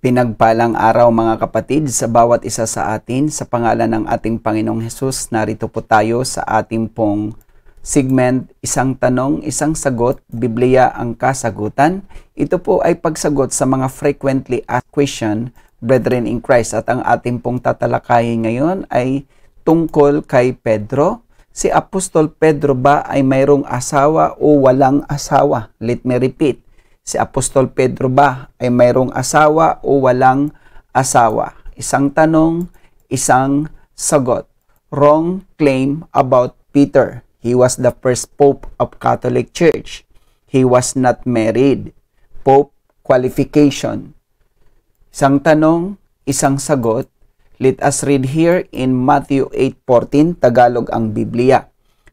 Pinagpalang araw mga kapatid sa bawat isa sa atin sa pangalan ng ating Panginoong Hesus. Narito po tayo sa ating pong segment, isang tanong, isang sagot, Biblia ang kasagutan. Ito po ay pagsagot sa mga frequently asked question, brethren in Christ. At ang ating pong tatalakayin ngayon ay tungkol kay Pedro. Si Apostol Pedro ba ay mayroong asawa o walang asawa? Let me repeat si Apostol Pedro ba ay mayroong asawa o walang asawa? Isang tanong, isang sagot. Wrong claim about Peter. He was the first pope of Catholic Church. He was not married. Pope qualification. Isang tanong, isang sagot. Let us read here in Matthew 8:14 Tagalog ang Biblia.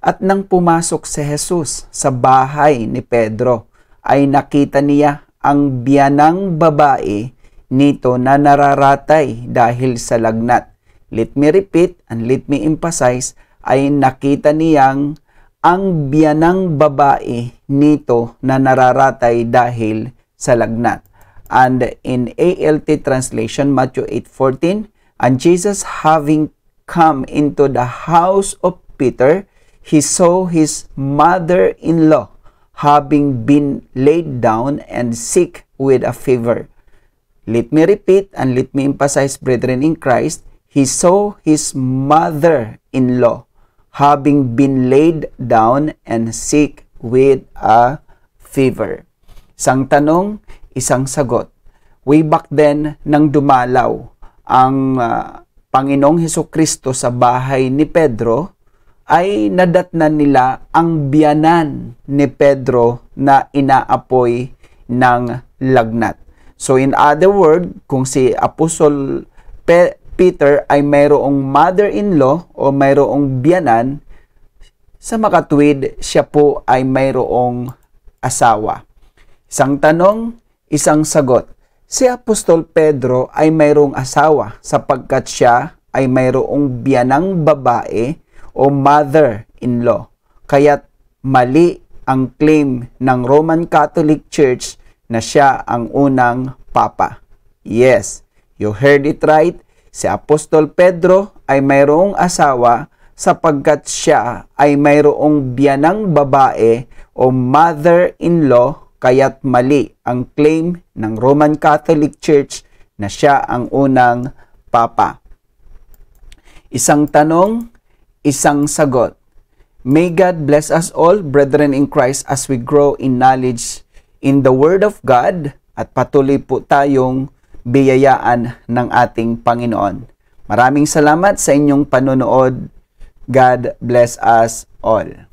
At nang pumasok si Jesus sa bahay ni Pedro, ay nakita niya ang biyanang babae nito na nararatay dahil sa lagnat. Let me repeat and let me emphasize ay nakita niyang ang biyanang babae nito na nararatay dahil sa lagnat. And in ALT translation, Matthew 8.14, And Jesus having come into the house of Peter, he saw his mother-in-law having been laid down and sick with a fever. Let me repeat and let me emphasize, brethren in Christ, he saw his mother-in-law having been laid down and sick with a fever. Isang tanong, isang sagot. Way back then, nang dumalaw ang uh, Panginoong Heso Kristo sa bahay ni Pedro, ay nadatnan nila ang biyanan ni Pedro na inaapoy ng lagnat. So in other word, kung si Apostol Pe- Peter ay mayroong mother-in-law o mayroong biyanan, sa makatwid siya po ay mayroong asawa. Isang tanong, isang sagot. Si Apostol Pedro ay mayroong asawa sapagkat siya ay mayroong biyanang babae o mother-in-law. Kaya't mali ang claim ng Roman Catholic Church na siya ang unang papa. Yes, you heard it right. Si Apostol Pedro ay mayroong asawa sapagkat siya ay mayroong biyanang babae o mother-in-law kaya't mali ang claim ng Roman Catholic Church na siya ang unang papa. Isang tanong isang sagot. May God bless us all, brethren in Christ, as we grow in knowledge in the Word of God at patuloy po tayong biyayaan ng ating Panginoon. Maraming salamat sa inyong panonood. God bless us all.